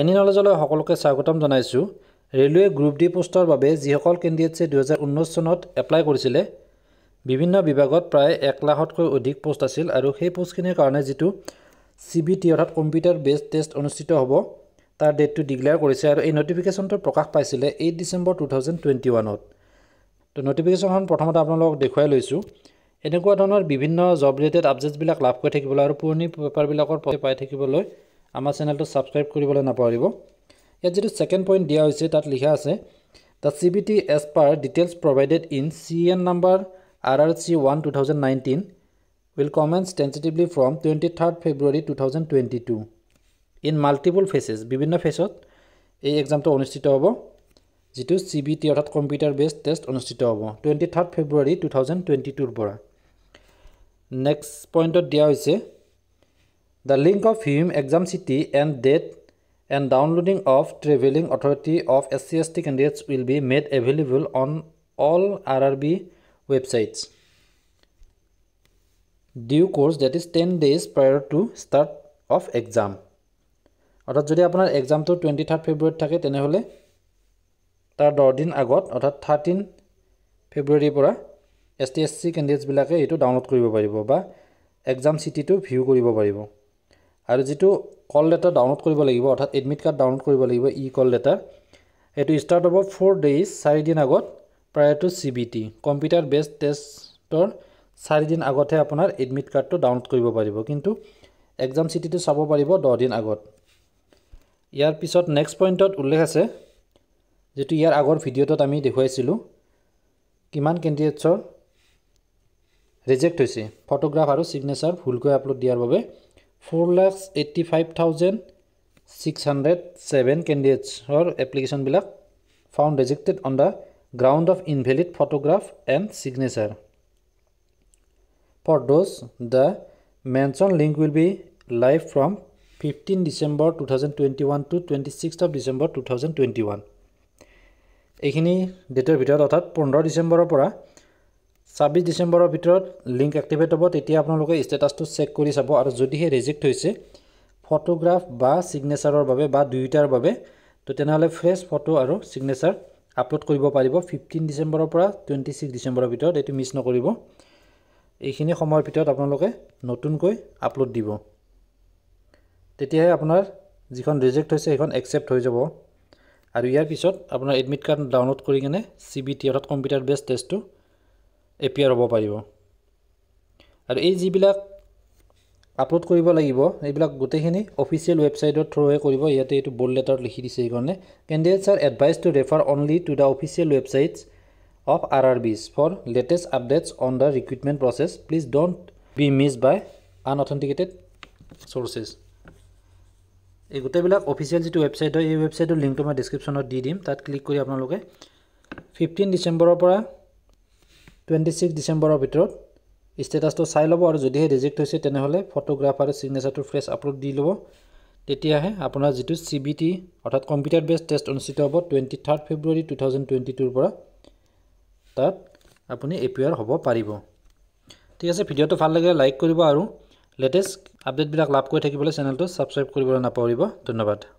any নলেজলৈ সকলোকে স্বাগতম জনাইছোঁ ৰেলৱে গ্ৰুপ ডি পোষ্টৰ বাবে যিসকল কেণ্ডিডেটছে দুহেজাৰ ঊনৈছ চনত এপ্লাই কৰিছিলে বিভিন্ন বিভাগত প্ৰায় এক লাখতকৈ অধিক পোষ্ট আছিল আৰু সেই পোষ্টখিনিৰ কাৰণে যিটো চি বি টি অৰ্থাৎ কম্পিউটাৰ বেছ টেষ্ট অনুষ্ঠিত হ'ব তাৰ ডেটটো ডিক্লেয়াৰ কৰিছে আৰু এই নটিফিকেশ্যনটো প্ৰকাশ পাইছিলে eight December two thousand twenty ওৱানত তো নটিফিকেশ্যনখন প্ৰথমতে আপোনালোকক দেখুৱাই লৈছোঁ এনেকুৱা ধৰণৰ বিভিন্ন জব ৰিলেটেড আপডেটছবিলাক লাভ কৰি থাকিবলৈ আৰু পুৰণি পেপাৰবিলাকৰ পাই থাকিবলৈ আমাৰ চেনেলটো ছাবস্ক্ৰাইব কৰিবলৈ নাপাহৰিব ইয়াত যিটো ছেকেণ্ড পইণ্ট দিয়া হৈছে তাত লিখা আছে the C B T as per details provided in C N number R R C one two thousand nineteen will commence tentatively from twenty third February two thousand twenty two in multiple phases বিভিন্ন ফেচত এই এক্সামটো অনুষ্ঠিত হ'ব যিটো C B T অৰ্থাৎ computer based test অনুষ্ঠিত হ'ব twenty third February two thousand twenty টুৰ পৰা নেক্সট পইণ্টত দিয়া হৈছে দ্য লিংক অফ হিউম exam city and date and downloading of travelling authority of S C S T candidates will be made available on all R R B websites due course date is ten days prior to start of exam অৰ্থাৎ যদি আপোনাৰ এক্সামটো twenty third ফেব্ৰুৱাৰীত থাকে তেনেহ'লে তাৰ দহদিন আগত অৰ্থাৎ থাৰ্টিন ফেব্ৰুৱাৰীৰ পৰা এছ টি এছ চি কেণ্ডিডেটছবিলাকে এইটো ডাউনলোড কৰিব পাৰিব বা এক্সাম চিটিটো ভিউ কৰিব পাৰিব আৰু যিটো কল লেটাৰ ডাউনলোড কৰিব লাগিব অৰ্থাৎ এডমিট কাৰ্ড ডাউনলোড কৰিব লাগিব ই কল লেটাৰ এইটো ষ্টাৰ্ট হ'ব ফ'ৰ ডেইজ চাৰিদিন আগত প্ৰায় to C B T computer best টেষ্টৰ চাৰিদিন আগতহে আপোনাৰ এডমিট কাৰ্ডটো ডাউনলোড কৰিব পাৰিব কিন্তু এক্সাম চিটিটো চাব পাৰিব দহদিন আগত ইয়াৰ পিছত নেক্সট পইণ্টত উল্লেখ আছে যিটো ইয়াৰ আগৰ ভিডিঅ'টোত আমি দেখুৱাইছিলোঁ কিমান কেণ্ডিডেটছৰ ৰিজেক্ট হৈছে ফটোগ্ৰাফ আৰু ছিগনেচাৰ ভুলকৈ আপলোড দিয়াৰ বাবে four lakh eighty five thousand six hundred seven কেণ্ডিডেটছৰ এপ্লিকেশ্যনবিলাক found rejected on the ground of invalid photograph and signature for those the mention link will be live from fifteen December two thousand twenty one to twenty six of December two thousand twenty one এইখিনি ডেটৰ ভিতৰত অৰ্থাৎ পোন্ধৰ ডিচেম্বৰৰ পৰা ছাব্বিছ ডিচেম্বৰৰ ভিতৰত লিংক এক্টিভেট হ'ব তেতিয়া আপোনালোকে ষ্টেটাছটো চেক কৰি চাব আৰু যদিহে ৰিজেক্ট হৈছে ফটোগ্ৰাফ বা ছিগনেচাৰৰ বাবে বা দুয়োটাৰ বাবে তো তেনেহ'লে ফ্ৰেছ ফটো আৰু ছিগনেচাৰ আপলোড কৰিব পাৰিব ফিফটিন ডিচেম্বৰৰ পৰা টুৱেণ্টি ছিক্স ডিচেম্বৰৰ ভিতৰত এইটো মিছ নকৰিব এইখিনি সময়ৰ ভিতৰত আপোনালোকে নতুনকৈ আপলোড দিব তেতিয়াহে আপোনাৰ যিখন ৰিজেক্ট হৈছে সেইখন একচেপ্ট হৈ যাব আৰু ইয়াৰ পিছত আপোনাৰ এডমিট কাৰ্ড ডাউনলোড কৰি কিনে চি বি টি অৰ্থাৎ কম্পিউটাৰ বেছ টেষ্টটো এপিয়াৰ হ'ব পাৰিব আৰু এই যিবিলাক আপলোড কৰিব লাগিব এইবিলাক গোটেইখিনি অফিচিয়েল ৱেবছাইটৰ থ্ৰুৱে কৰিব ইয়াতে এইটো বোল্ড লেটাৰত লিখি দিছে সেইকাৰণে candidates are advised to refer only to the official websites of R R Bs for latest updates on the recruitment process please don't be miss by unauthenticated sources এই গোটেইবিলাক অফিচিয়েল যিটো ৱেবছাইট হয় এই ৱেবছাইটৰ লিংকটো মই ডিছক্ৰিপশ্যনত দি দিম তাত ক্লিক কৰি আপোনালোকে ফিফটিন ডিচেম্বৰৰ পৰা টুৱেণ্টি ছিক্স ডিচেম্বৰৰ ভিতৰত ষ্টেটাছটো চাই ল'ব আৰু যদিহে ৰিজেক্ট হৈছে তেনেহ'লে ফটোগ্ৰাফ আৰু ছিগনেচাৰটো ফ্ৰেছ আপলোড দি ল'ব তেতিয়াহে আপোনাৰ যিটো চি বি টি অৰ্থাৎ কম্পিউটাৰ বেছ টেষ্ট অনুষ্ঠিত হ'ব twenty third February two thousand twenty টুৰ পৰা তাত আপুনি এপিয়াৰ হ'ব পাৰিব ঠিক আছে ভিডিঅ'টো ভাল লাগিলে লাইক কৰিব আৰু লেটেষ্ট আপডেটবিলাক লাভ কৰি থাকিবলৈ চেনেলটো ছাবস্ক্ৰাইব কৰিবলৈ নাপাহৰিব ধন্যবাদ